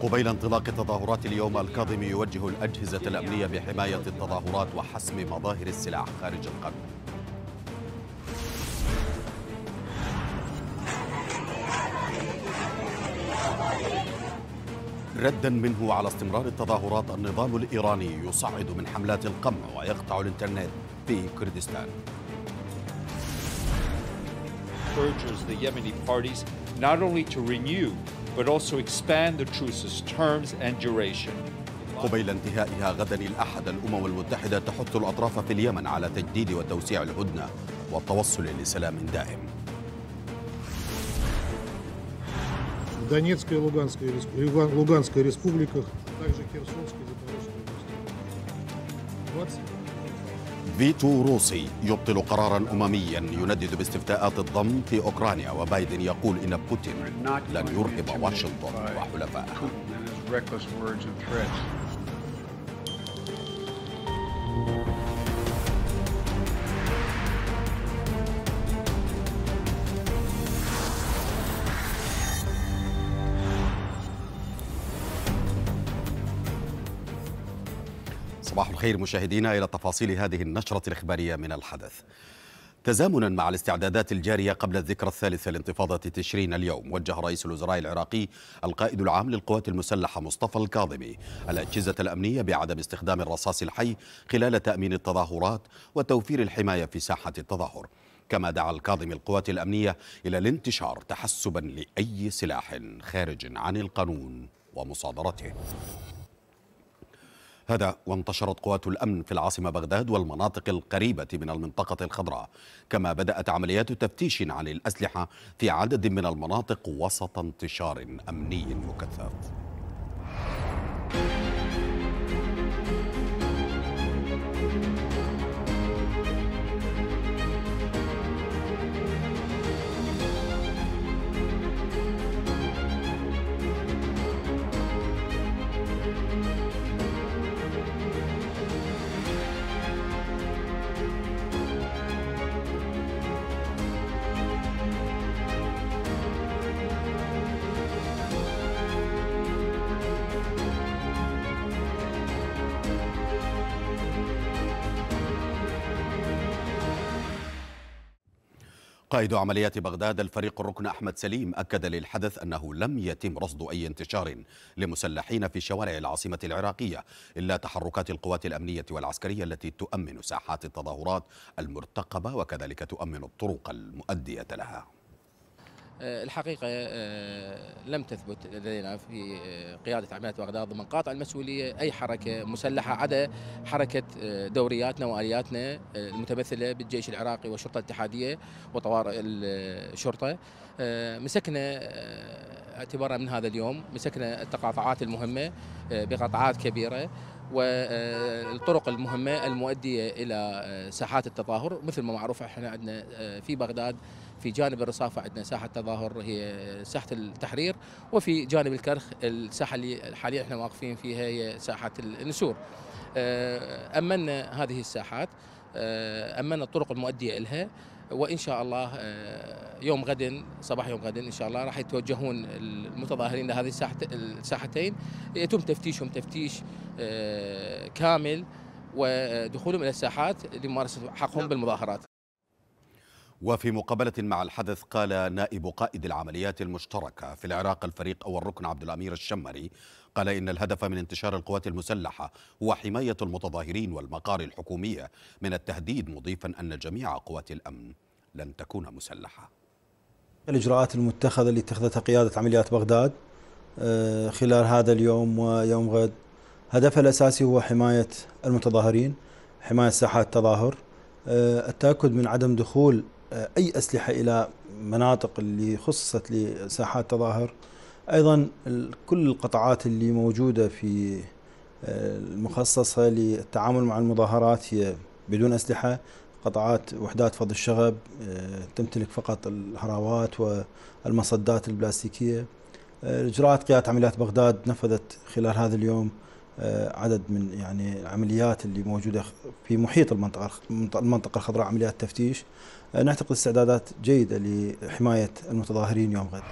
قبيل انطلاق التظاهرات اليوم الكاظمي يوجه الأجهزة الأمنية بحماية التظاهرات وحسم مظاهر السلاح خارج القرن ردا منه على استمرار التظاهرات النظام الإيراني يصعد من حملات القمع ويقطع الإنترنت في كردستان urges the Yemeni parties not only to renew but also expand the truce's terms and duration. قبيل انتهائها غدا الأحد الأمم المتحدة تحث الأطراف في اليمن على تجديد وتوسيع الهدنة والتوصل لسلام دائم Донецкая и Луганская, Луганская республиках, также Херсонская и Запорожская области. 20 فيتو روسي يبطل قرارا امميا يندد باستفتاءات الضم في اوكرانيا وبايدن يقول ان بوتين لن يرهب واشنطن وحلفائها صباح الخير مشاهدينا إلى تفاصيل هذه النشرة الإخبارية من الحدث تزامنا مع الاستعدادات الجارية قبل الذكرى الثالثة لانتفاضة تشرين اليوم وجه رئيس الوزراء العراقي القائد العام للقوات المسلحة مصطفى الكاظمي الأجهزة الأمنية بعدم استخدام الرصاص الحي خلال تأمين التظاهرات وتوفير الحماية في ساحة التظاهر كما دعا الكاظمي القوات الأمنية إلى الانتشار تحسبا لأي سلاح خارج عن القانون ومصادرته هذا وانتشرت قوات الأمن في العاصمة بغداد والمناطق القريبة من المنطقة الخضراء كما بدأت عمليات تفتيش عن الأسلحة في عدد من المناطق وسط انتشار أمني مكثف قائد عمليات بغداد الفريق الركن أحمد سليم أكد للحدث أنه لم يتم رصد أي انتشار لمسلحين في شوارع العاصمة العراقية إلا تحركات القوات الأمنية والعسكرية التي تؤمن ساحات التظاهرات المرتقبة وكذلك تؤمن الطرق المؤدية لها آه، الحقيقه آه، لم تثبت لدينا في آه، قياده عمليات بغداد ضمن قاطع المسؤوليه اي حركه مسلحه عدا حركه دورياتنا والياتنا المتمثله بالجيش العراقي والشرطه الاتحاديه وطوارئ الشرطه مسكنا اعتبارا من هذا اليوم مسكنا التقاطعات المهمه بقطعات كبيره والطرق المهمه المؤديه الى ساحات التظاهر مثل ما معروف احنا عندنا في بغداد في جانب الرصافه عندنا ساحه تظاهر هي ساحه التحرير وفي جانب الكرخ الساحه اللي حاليا احنا واقفين فيها هي ساحه النسور آه، امنا هذه الساحات آه، امنا الطرق المؤديه لها وان شاء الله آه، يوم غد صباح يوم غد ان شاء الله راح يتوجهون المتظاهرين لهذه الساحتين يتم تفتيشهم تفتيش كامل ودخولهم الى الساحات لممارسه حقهم نعم. بالمظاهرات وفي مقابلة مع الحدث قال نائب قائد العمليات المشتركة في العراق الفريق أول ركن عبد الأمير الشمري قال إن الهدف من انتشار القوات المسلحة هو حماية المتظاهرين والمقار الحكومية من التهديد مضيفا أن جميع قوات الأمن لن تكون مسلحة الإجراءات المتخذة اللي اتخذتها قيادة عمليات بغداد آه، خلال هذا اليوم ويوم غد هدفها الأساسي هو حماية المتظاهرين حماية ساحات التظاهر آه، التأكد من عدم دخول أي أسلحة إلى مناطق اللي خصصت لساحات تظاهر أيضا كل القطاعات اللي موجودة في آه، المخصصة للتعامل مع المظاهرات هي بدون أسلحة قطاعات وحدات فض الشغب آه، تمتلك فقط الهراوات والمصدات البلاستيكية آه، إجراءات قيادة عمليات بغداد نفذت خلال هذا اليوم عدد من يعني العمليات اللي موجودة في محيط المنطقة المنطقة الخضراء عمليات تفتيش نعتقد استعدادات جيده لحمايه المتظاهرين يوم غد.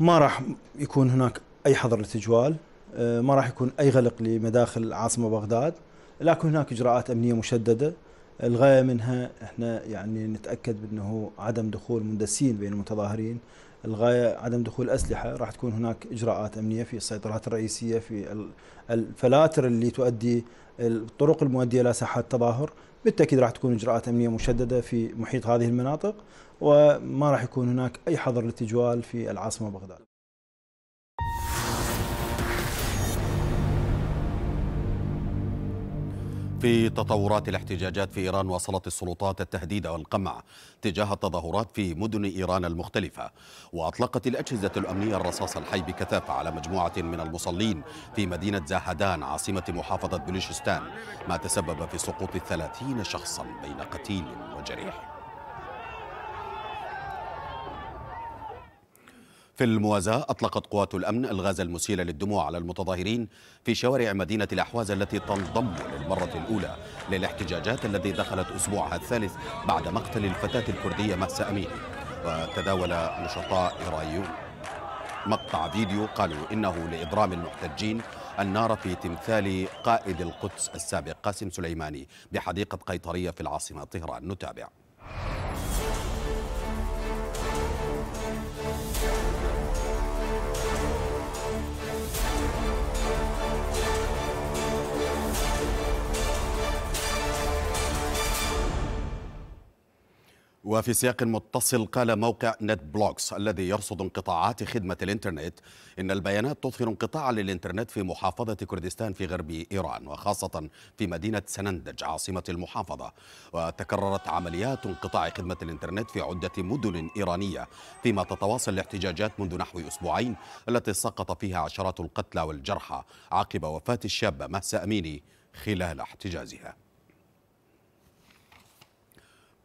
ما راح يكون هناك اي حظر للتجوال، آه، ما راح يكون اي غلق لمداخل العاصمه بغداد، لكن هناك اجراءات امنيه مشدده الغايه منها احنا يعني نتاكد بانه عدم دخول مندسين بين المتظاهرين، الغايه عدم دخول اسلحه، راح تكون هناك اجراءات امنيه في السيطرات الرئيسيه في الفلاتر اللي تؤدي الطرق المؤديه الى ساحات التظاهر بالتاكيد راح تكون اجراءات امنيه مشدده في محيط هذه المناطق وما راح يكون هناك اي حظر للتجوال في العاصمه بغداد في تطورات الاحتجاجات في إيران واصلت السلطات التهديد والقمع تجاه التظاهرات في مدن إيران المختلفة وأطلقت الأجهزة الأمنية الرصاص الحي بكثافة على مجموعة من المصلين في مدينة زاهدان عاصمة محافظة بلوشستان ما تسبب في سقوط ثلاثين شخصا بين قتيل وجريح في الموازاة أطلقت قوات الأمن الغاز المسيل للدموع على المتظاهرين في شوارع مدينة الأحواز التي تنضم للمرة الأولى للاحتجاجات التي دخلت أسبوعها الثالث بعد مقتل الفتاة الكردية مهسا أمين وتداول نشطاء إيرانيون مقطع فيديو قالوا إنه لإضرام المحتجين النار في تمثال قائد القدس السابق قاسم سليماني بحديقة قيطرية في العاصمة طهران نتابع وفي سياق متصل قال موقع نت بلوكس الذي يرصد انقطاعات خدمة الإنترنت إن البيانات تظهر انقطاعا للإنترنت في محافظة كردستان في غرب إيران وخاصة في مدينة سنندج عاصمة المحافظة وتكررت عمليات انقطاع خدمة الإنترنت في عدة مدن إيرانية فيما تتواصل الاحتجاجات منذ نحو أسبوعين التي سقط فيها عشرات القتلى والجرحى عقب وفاة الشابة مهسا أميني خلال احتجازها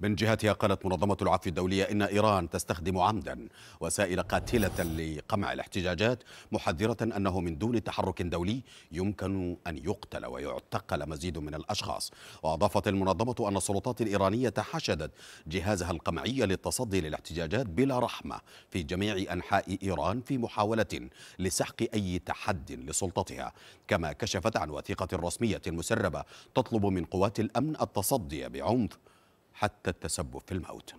من جهتها قالت منظمة العفو الدولية إن إيران تستخدم عمدا وسائل قاتلة لقمع الاحتجاجات محذرة أنه من دون تحرك دولي يمكن أن يقتل ويعتقل مزيد من الأشخاص وأضافت المنظمة أن السلطات الإيرانية حشدت جهازها القمعي للتصدي للاحتجاجات بلا رحمة في جميع أنحاء إيران في محاولة لسحق أي تحد لسلطتها كما كشفت عن وثيقة رسمية مسربة تطلب من قوات الأمن التصدي بعنف حتى التسبب في الموت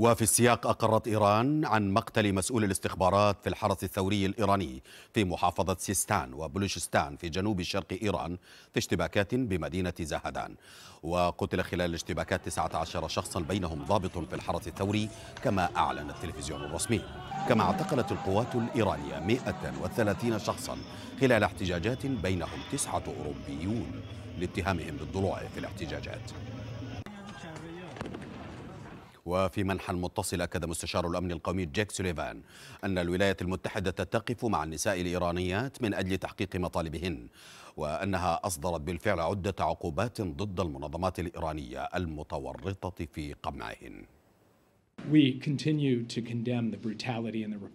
وفي السياق أقرت إيران عن مقتل مسؤول الاستخبارات في الحرس الثوري الإيراني في محافظة سيستان وبلوشستان في جنوب شرق إيران في اشتباكات بمدينة زاهدان وقتل خلال الاشتباكات 19 شخصا بينهم ضابط في الحرس الثوري كما أعلن التلفزيون الرسمي كما اعتقلت القوات الإيرانية 130 شخصا خلال احتجاجات بينهم تسعة أوروبيون لاتهامهم بالضلوع في الاحتجاجات وفي منحى متصل أكد مستشار الأمن القومي جيك سوليفان أن الولايات المتحدة تقف مع النساء الإيرانيات من أجل تحقيق مطالبهن وأنها أصدرت بالفعل عدة عقوبات ضد المنظمات الإيرانية المتورطة في قمعهن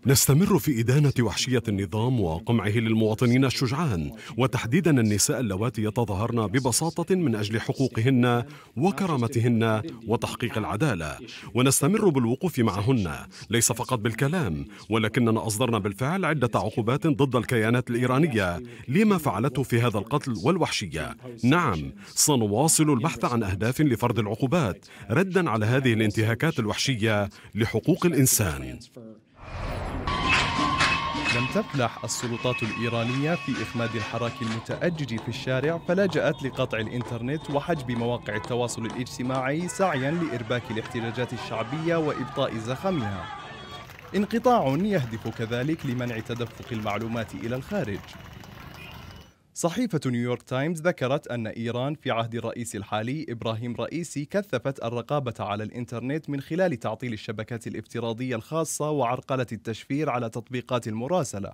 نستمر في إدانة وحشية النظام وقمعه للمواطنين الشجعان وتحديدا النساء اللواتي يتظاهرن ببساطة من أجل حقوقهن وكرامتهن وتحقيق العدالة ونستمر بالوقوف معهن ليس فقط بالكلام ولكننا أصدرنا بالفعل عدة عقوبات ضد الكيانات الإيرانية لما فعلته في هذا القتل والوحشية نعم سنواصل البحث عن أهداف لفرض العقوبات ردا على هذه الانتهاكات الوحشية لحقوق الإنسان لم تفلح السلطات الإيرانية في إخماد الحراك المتأجج في الشارع فلجأت لقطع الإنترنت وحجب مواقع التواصل الاجتماعي سعيا لإرباك الاحتجاجات الشعبية وإبطاء زخمها انقطاع يهدف كذلك لمنع تدفق المعلومات إلى الخارج صحيفة نيويورك تايمز ذكرت أن إيران في عهد الرئيس الحالي إبراهيم رئيسي كثفت الرقابة على الإنترنت من خلال تعطيل الشبكات الافتراضية الخاصة وعرقلة التشفير على تطبيقات المراسلة.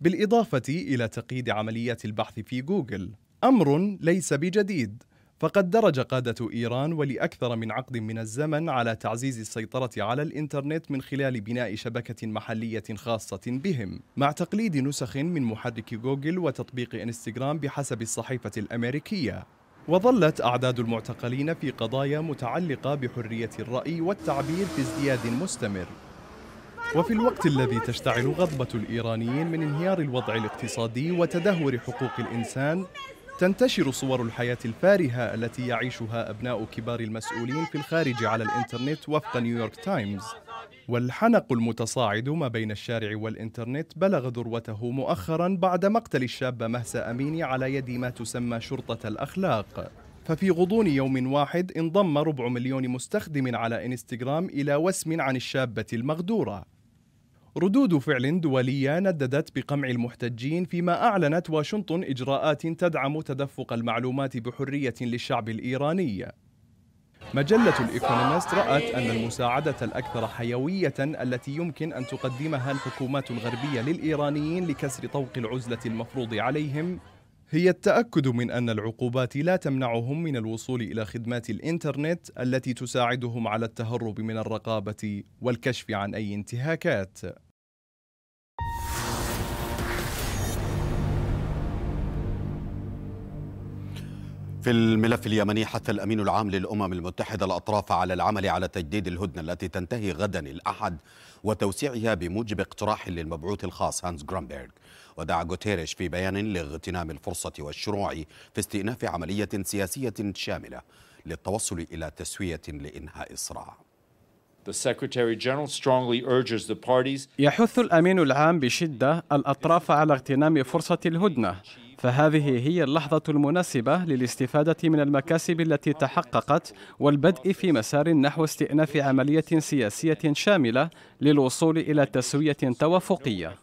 بالإضافة إلى تقييد عمليات البحث في جوجل، أمر ليس بجديد. فقد درج قادة إيران ولأكثر من عقد من الزمن على تعزيز السيطرة على الإنترنت من خلال بناء شبكة محلية خاصة بهم مع تقليد نسخ من محرك جوجل وتطبيق إنستغرام بحسب الصحيفة الأمريكية وظلت أعداد المعتقلين في قضايا متعلقة بحرية الرأي والتعبير في ازدياد مستمر وفي الوقت الذي تشتعل غضبة الإيرانيين من انهيار الوضع الاقتصادي وتدهور حقوق الإنسان تنتشر صور الحياة الفارهة التي يعيشها أبناء كبار المسؤولين في الخارج على الإنترنت وفق نيويورك تايمز والحنق المتصاعد ما بين الشارع والإنترنت بلغ ذروته مؤخرا بعد مقتل الشابة مهسا أميني على يد ما تسمى شرطة الأخلاق ففي غضون يوم واحد انضم ربع مليون مستخدم على إنستغرام إلى وسم عن الشابة المغدورة ردود فعل دولية نددت بقمع المحتجين فيما أعلنت واشنطن إجراءات تدعم تدفق المعلومات بحرية للشعب الإيراني مجلة الإيكونومست رأت أن المساعدة الأكثر حيوية التي يمكن أن تقدمها الحكومات الغربية للإيرانيين لكسر طوق العزلة المفروض عليهم هي التأكد من أن العقوبات لا تمنعهم من الوصول إلى خدمات الإنترنت التي تساعدهم على التهرب من الرقابة والكشف عن أي انتهاكات في الملف اليمني حث الامين العام للامم المتحده الاطراف على العمل على تجديد الهدنه التي تنتهي غدا الاحد وتوسيعها بموجب اقتراح للمبعوث الخاص هانز جرامبرغ ودعا غوتيريش في بيان لاغتنام الفرصه والشروع في استئناف عمليه سياسيه شامله للتوصل الى تسويه لانهاء الصراع يحث الامين العام بشده الاطراف على اغتنام فرصه الهدنه فهذه هي اللحظة المناسبة للاستفادة من المكاسب التي تحققت والبدء في مسار نحو استئناف عملية سياسية شاملة للوصول إلى تسوية توافقية.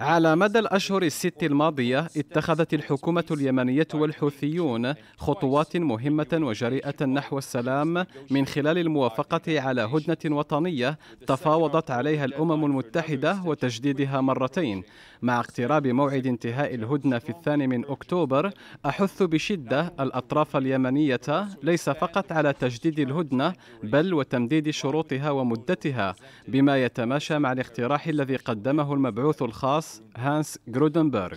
على مدى الأشهر الست الماضية اتخذت الحكومة اليمنية والحوثيون خطوات مهمة وجريئة نحو السلام من خلال الموافقة على هدنة وطنية تفاوضت عليها الأمم المتحدة وتجديدها مرتين مع اقتراب موعد انتهاء الهدنة في الثاني من أكتوبر أحث بشدة الأطراف اليمنية ليس فقط على تجديد الهدنة بل وتمديد شروطها ومدتها بما يتماشى مع الاقتراح الذي قدمه المبعوث الخاص هانس جرودنبرغ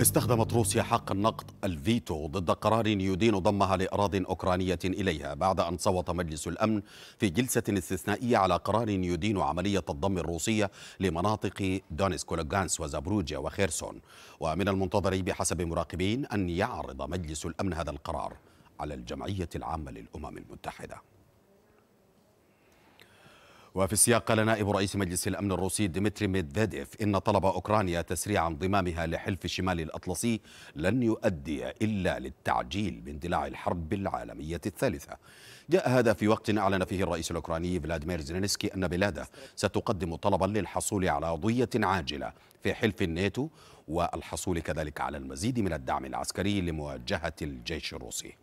استخدمت روسيا حق النقد الفيتو ضد قرار يدين ضمها لأراض أوكرانية إليها بعد أن صوت مجلس الأمن في جلسة استثنائية على قرار يدين عملية الضم الروسية لمناطق دونسك ولوغانس وزابروجيا وخيرسون ومن المنتظر بحسب مراقبين أن يعرض مجلس الأمن هذا القرار على الجمعية العامة للأمم المتحدة وفي السياق قال نائب رئيس مجلس الأمن الروسي ديمتري ميدفيديف إن طلب أوكرانيا تسريع انضمامها لحلف الشمال الأطلسي لن يؤدي إلا للتعجيل باندلاع الحرب العالمية الثالثة جاء هذا في وقت أعلن فيه الرئيس الأوكراني فلاديمير زيلينسكي أن بلاده ستقدم طلبا للحصول على عضوية عاجلة في حلف الناتو والحصول كذلك على المزيد من الدعم العسكري لمواجهة الجيش الروسي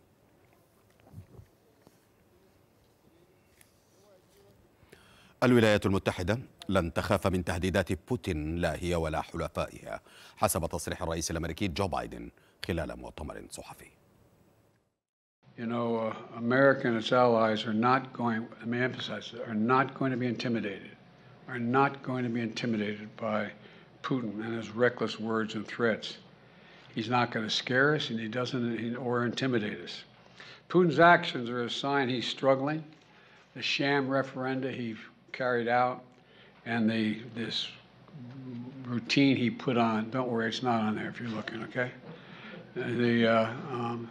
الولايات المتحدة لن تخاف من تهديدات بوتين لا هي ولا حلفائها حسب تصريح الرئيس الأمريكي جو بايدن خلال مؤتمر صحفي You know, uh, and its allies are not going, let me emphasize, are not going to be intimidated, are not going to be intimidated by Putin and his reckless words and threats. He's not going to scare us and he doesn't or intimidate us. Putin's actions are a sign he's struggling. The sham referenda he carried out, and the this routine he put on. Don't worry, it's not on there if you're looking. Okay, the uh, um,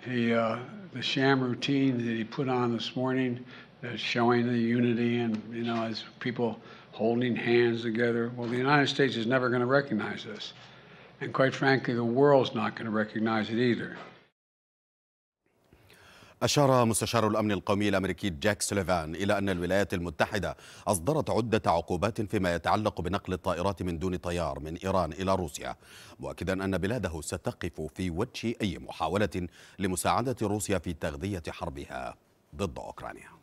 he, uh, the sham routine that he put on this morning, that's showing the unity and you know as people holding hands together. Well, the United States is never going to recognize this, and quite frankly, the world's not going to recognize it either. أشار مستشار الأمن القومي الأمريكي جاك سوليفان إلى أن الولايات المتحدة أصدرت عدة عقوبات فيما يتعلق بنقل الطائرات من دون طيار من إيران إلى روسيا مؤكدا أن بلاده ستقف في وجه أي محاولة لمساعدة روسيا في تغذية حربها ضد أوكرانيا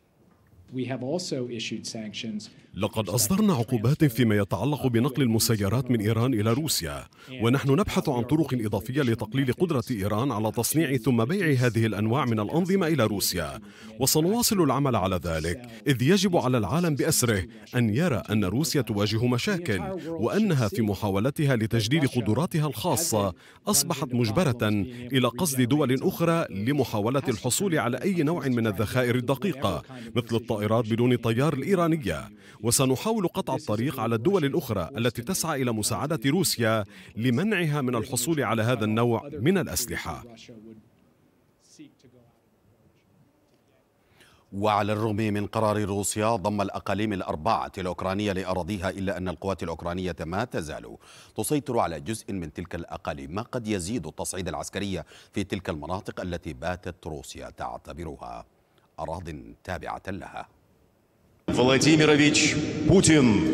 لقد أصدرنا عقوبات فيما يتعلق بنقل المسيرات من إيران إلى روسيا ونحن نبحث عن طرق إضافية لتقليل قدرة إيران على تصنيع ثم بيع هذه الأنواع من الأنظمة إلى روسيا وسنواصل العمل على ذلك إذ يجب على العالم بأسره أن يرى أن روسيا تواجه مشاكل وأنها في محاولتها لتجديد قدراتها الخاصة أصبحت مجبرة إلى قصد دول أخرى لمحاولة الحصول على أي نوع من الذخائر الدقيقة مثل الطائرات الطائرات بدون الطيار الإيرانية وسنحاول قطع الطريق على الدول الأخرى التي تسعى إلى مساعدة روسيا لمنعها من الحصول على هذا النوع من الأسلحة وعلى الرغم من قرار روسيا ضم الأقاليم الأربعة الأوكرانية لأراضيها إلا أن القوات الأوكرانية ما تزال تسيطر على جزء من تلك الأقاليم ما قد يزيد التصعيد العسكري في تلك المناطق التي باتت روسيا تعتبرها أراض تابعة لها فلاديميروفيتش بوتين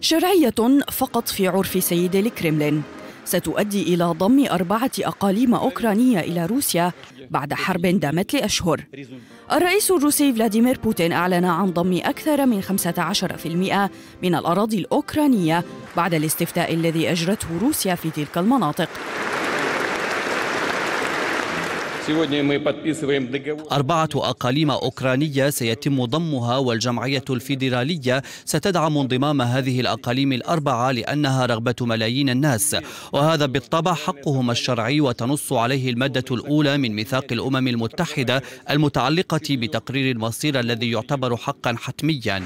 شرعية فقط في عرف سيد الكرملين ستؤدي إلى ضم أربعة أقاليم أوكرانية إلى روسيا بعد حرب دامت لأشهر الرئيس الروسي فلاديمير بوتين أعلن عن ضم أكثر من 15% من الأراضي الأوكرانية بعد الاستفتاء الذي أجرته روسيا في تلك المناطق أربعة أقاليم أوكرانية سيتم ضمها والجمعية الفيدرالية ستدعم انضمام هذه الأقاليم الأربعة لأنها رغبة ملايين الناس وهذا بالطبع حقهم الشرعي وتنص عليه المادة الأولى من ميثاق الأمم المتحدة المتعلقة بتقرير المصير الذي يعتبر حقا حتميا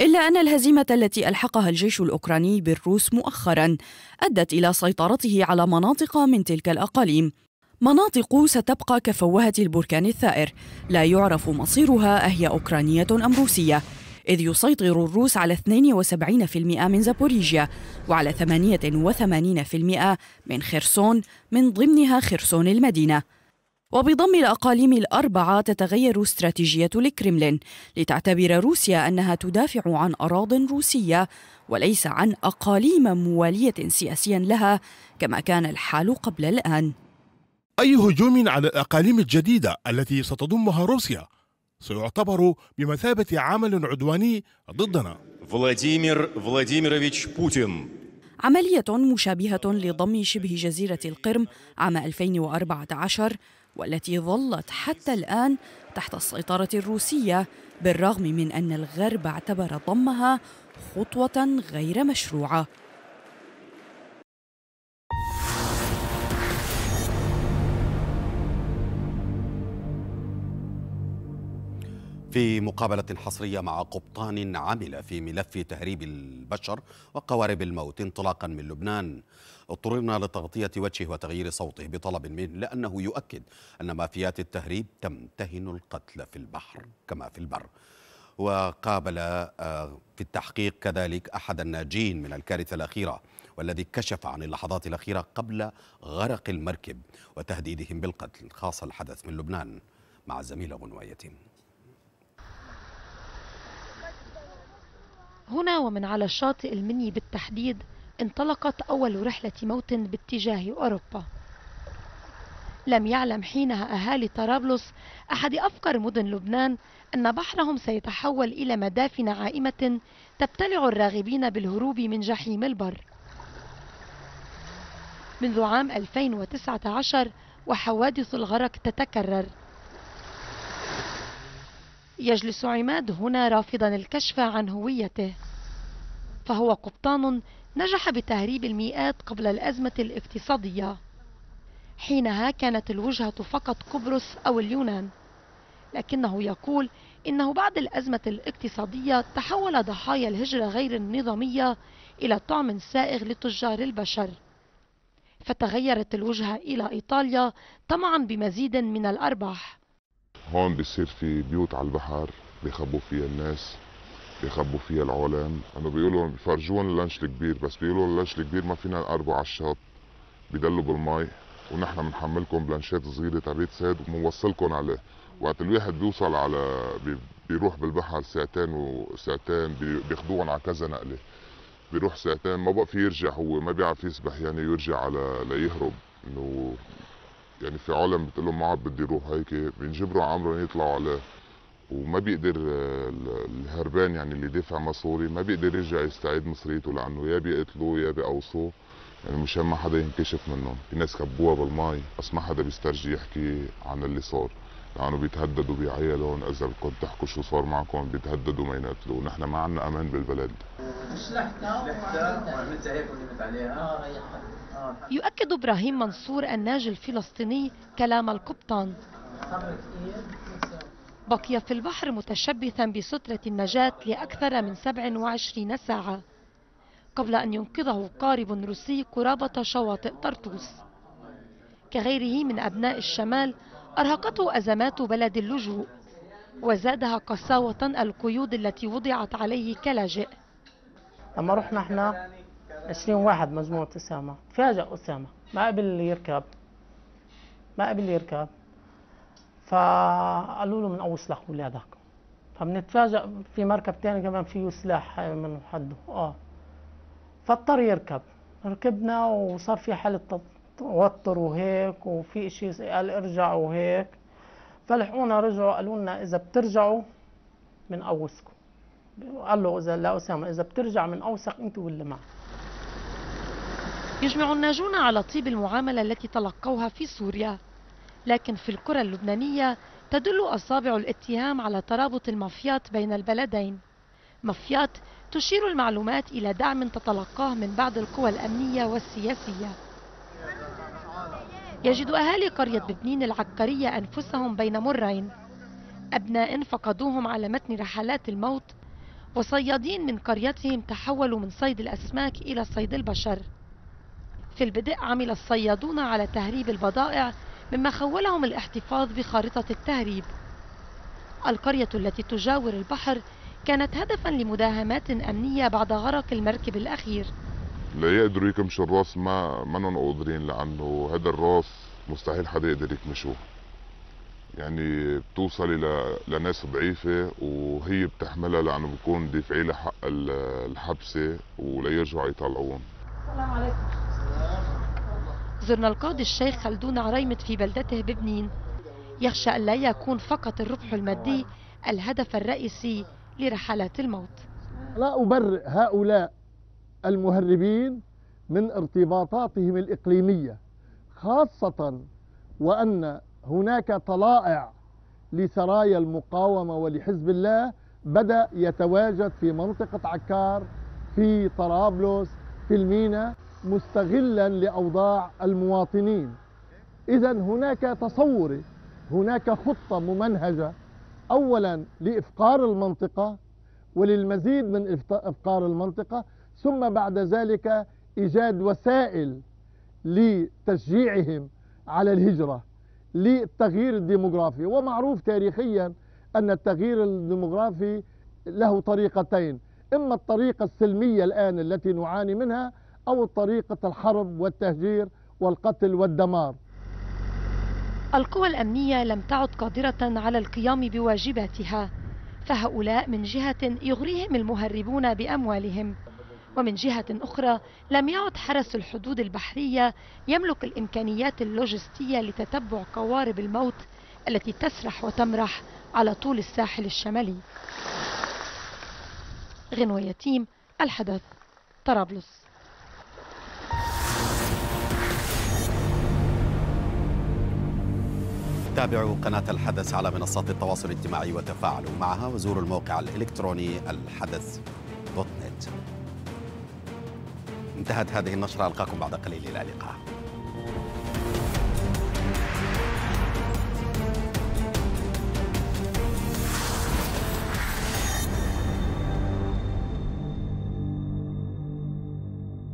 إلا أن الهزيمة التي ألحقها الجيش الأوكراني بالروس مؤخرا أدت إلى سيطرته على مناطق من تلك الأقاليم مناطق ستبقى كفوهة البركان الثائر لا يعرف مصيرها أهي أوكرانية أم روسية إذ يسيطر الروس على 72% من زابوريجيا وعلى 88% من خرسون من ضمنها خرسون المدينة وبضم الأقاليم الأربعة تتغير استراتيجية الكرملين لتعتبر روسيا أنها تدافع عن أراض روسية وليس عن أقاليم موالية سياسيا لها كما كان الحال قبل الآن أي هجوم على الأقاليم الجديدة التي ستضمها روسيا سيعتبر بمثابة عمل عدواني ضدنا فلاديمير فلاديميروفيتش بوتين عملية مشابهة لضم شبه جزيرة القرم عام 2014 والتي ظلت حتى الآن تحت السيطرة الروسية بالرغم من أن الغرب اعتبر ضمها خطوة غير مشروعة في مقابلة حصرية مع قبطان عمل في ملف تهريب البشر وقوارب الموت انطلاقا من لبنان اضطررنا لتغطية وجهه وتغيير صوته بطلب منه لأنه يؤكد أن مافيات التهريب تمتهن القتل في البحر كما في البر وقابل آه، في التحقيق كذلك أحد الناجين من الكارثة الأخيرة والذي كشف عن اللحظات الأخيرة قبل غرق المركب وتهديدهم بالقتل خاصة الحدث من لبنان مع الزميلة غنوة هنا ومن على الشاطئ المني بالتحديد انطلقت أول رحلة موت باتجاه أوروبا لم يعلم حينها أهالي طرابلس أحد أفقر مدن لبنان أن بحرهم سيتحول إلى مدافن عائمة تبتلع الراغبين بالهروب من جحيم البر منذ عام 2019 وحوادث الغرق تتكرر يجلس عماد هنا رافضا الكشف عن هويته فهو قبطان نجح بتهريب المئات قبل الأزمة الاقتصادية حينها كانت الوجهة فقط قبرص أو اليونان لكنه يقول إنه بعد الأزمة الاقتصادية تحول ضحايا الهجرة غير النظامية إلى طعم سائغ لتجار البشر فتغيرت الوجهة إلى إيطاليا طمعا بمزيد من الأرباح هون بيصير في بيوت على البحر بيخبوا فيها الناس بيخبوا فيها العولم انه بيقولوا بيفرجون اللانش الكبير بس بيقولوا اللانش الكبير ما فينا نقربوا على الشط بيدلوا بالمي ونحن بنحملكم بلانشات صغيره تبعت ساد وبنوصلكم عليه وقت الواحد بيوصل على بي بيروح بالبحر ساعتين وساعتين بياخذوهم على كذا نقله بيروح ساعتين ما بقى في يرجع هو ما بيعرف يسبح يعني يرجع على ليهرب انه يعني في عالم بتقول لهم معه بدي روح هيك بينجبروا عمرهم يطلعوا عليه وما بيقدر الهربان يعني اللي دفع مصوري ما بيقدر يرجع يستعيد مصريته لانه يا بيقتلوه يا بيقوصوه يعني مشان ما حدا ينكشف منهم في ناس كبوها بالماء بس ما حدا بيسترجي يحكي عن اللي صار يعني بيتهددوا بيعيلون اذا بدكم تحكوا شو صار معكم بيتهددوا ما ينقتلوا نحن ما عندنا امان بالبلد يؤكد ابراهيم منصور الناجي الفلسطيني كلام القبطان بقي في البحر متشبثا بسترة النجاة لأكثر من 27 ساعة قبل أن ينقذه قارب روسي قرابة شواطئ طرطوس كغيره من أبناء الشمال أرهقته أزمات بلد اللجوء وزادها قساوة القيود التي وضعت عليه كلاجئ لما رحنا احنا 20 واحد مجموعة أسامة فاجأ أسامة ما قبل يركب ما قبل يركب فقالوا له من أول سلاح فبنتفاجئ في مركب تاني كمان فيه سلاح من حده اه فاضطر يركب ركبنا وصار في حالة وتر وهيك وفي شيء قال ارجعوا وهيك فلحقونا رجعوا قالوا لنا اذا بترجعوا من بنقوصكم قال له اذا لا اسامه اذا بترجع من اوثق انت واللي معك يجمع الناجون على طيب المعامله التي تلقوها في سوريا لكن في الكره اللبنانيه تدل اصابع الاتهام على ترابط المافيات بين البلدين مافيات تشير المعلومات الى دعم تتلقاه من بعض القوى الامنيه والسياسيه يجد أهالي قرية ببنين العكرية أنفسهم بين مرين أبناء فقدوهم على متن رحلات الموت وصيادين من قريتهم تحولوا من صيد الأسماك إلى صيد البشر في البدء عمل الصيادون على تهريب البضائع مما خولهم الاحتفاظ بخارطة التهريب القرية التي تجاور البحر كانت هدفا لمداهمات أمنية بعد غرق المركب الأخير لا يقدروا يكمشوا الراس ما منهم قادرين لانه هذا الراس مستحيل حدا يقدر يكمشوه يعني بتوصل الى لناس ضعيفه وهي بتحملها لانه بكون دافعي لها حق الحبسه وليرجعوا يطلعوهم السلام عليكم زرنا القاضي الشيخ خلدون عريمت في بلدته ببنين يخشى أن لا يكون فقط الربح المادي الهدف الرئيسي لرحلات الموت لا أبرئ هؤلاء المهربين من ارتباطاتهم الإقليمية خاصة وأن هناك طلائع لسرايا المقاومة ولحزب الله بدأ يتواجد في منطقة عكار في طرابلس في المينا مستغلا لأوضاع المواطنين إذا هناك تصور هناك خطة ممنهجة أولا لإفقار المنطقة وللمزيد من إفقار المنطقة ثم بعد ذلك إيجاد وسائل لتشجيعهم على الهجرة للتغيير الديموغرافي ومعروف تاريخيا أن التغيير الديموغرافي له طريقتين إما الطريقة السلمية الآن التي نعاني منها أو طريقة الحرب والتهجير والقتل والدمار القوى الأمنية لم تعد قادرة على القيام بواجباتها فهؤلاء من جهة يغريهم المهربون بأموالهم ومن جهة أخرى لم يعد حرس الحدود البحرية يملك الإمكانيات اللوجستية لتتبع قوارب الموت التي تسرح وتمرح على طول الساحل الشمالي غنوة يتيم الحدث طرابلس تابعوا قناة الحدث على منصات التواصل الاجتماعي وتفاعلوا معها وزوروا الموقع الإلكتروني الحدث دوت نت انتهت هذه النشرة ألقاكم بعد قليل إلى اللقاء